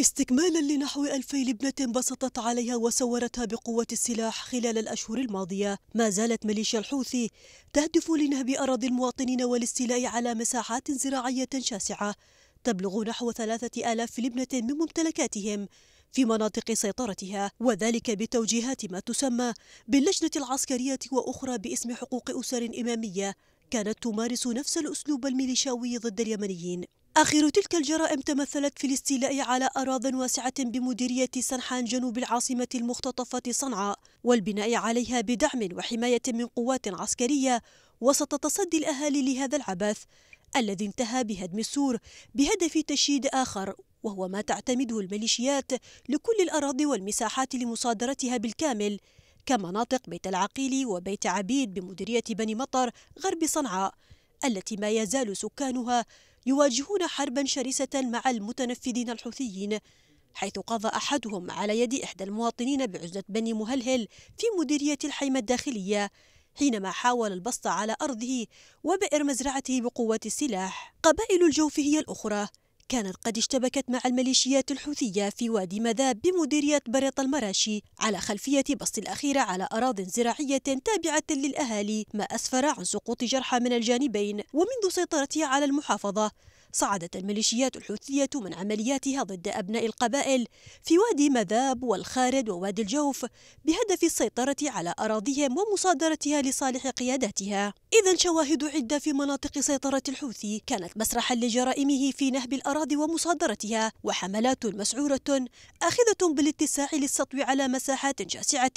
استكمالا لنحو ألفي لبنة بسطت عليها وسورتها بقوة السلاح خلال الأشهر الماضية ما زالت ميليشيا الحوثي تهدف لنهب أراضي المواطنين والاستيلاء على مساحات زراعية شاسعة تبلغ نحو ثلاثة آلاف لبنة من ممتلكاتهم في مناطق سيطرتها وذلك بتوجيهات ما تسمى باللجنة العسكرية وأخرى باسم حقوق أسر إمامية كانت تمارس نفس الأسلوب الميليشاوي ضد اليمنيين آخر تلك الجرائم تمثلت في الاستيلاء على أراض واسعة بمديرية سنحان جنوب العاصمة المختطفة صنعاء والبناء عليها بدعم وحماية من قوات عسكرية وسط تصدي الأهالي لهذا العبث الذي انتهى بهدم السور بهدف تشييد آخر وهو ما تعتمده الميليشيات لكل الأراضي والمساحات لمصادرتها بالكامل كمناطق بيت العقيل وبيت عبيد بمديرية بني مطر غرب صنعاء التي ما يزال سكانها يواجهون حربا شرسة مع المتنفذين الحوثيين حيث قضى أحدهم على يد إحدى المواطنين بعزلة بني مهلهل في مديرية الحيمة الداخلية حينما حاول البسط على أرضه وبئر مزرعته بقوة السلاح قبائل الجوف هي الأخرى كانت قد اشتبكت مع الميليشيات الحوثية في وادي مذاب بمديرية بريط المراشي على خلفية بسط الأخيرة على أراض زراعية تابعة للأهالي ما أسفر عن سقوط جرحى من الجانبين ومنذ سيطرتها على المحافظة صعدت الميليشيات الحوثية من عملياتها ضد أبناء القبائل في وادي مذاب والخارد ووادي الجوف بهدف السيطرة على أراضيهم ومصادرتها لصالح قياداتها إذا شواهد عدة في مناطق سيطرة الحوثي كانت مسرحا لجرائمه في نهب الأراضي ومصادرتها وحملات مسعورة آخذة بالاتساع للسطو على مساحات شاسعة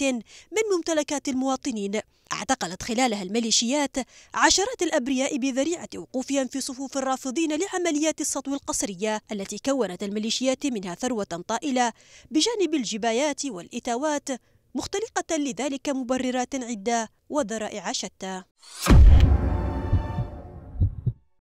من ممتلكات المواطنين اعتقلت خلالها الميليشيات عشرات الأبرياء بذريعة وقوفهم في صفوف الرافضين لعمليات السطو القصريه التي كونت الميليشيات منها ثروة طائلة بجانب الجبايات والإتاوات مختلقة لذلك مبررات عدة وذرائع شتى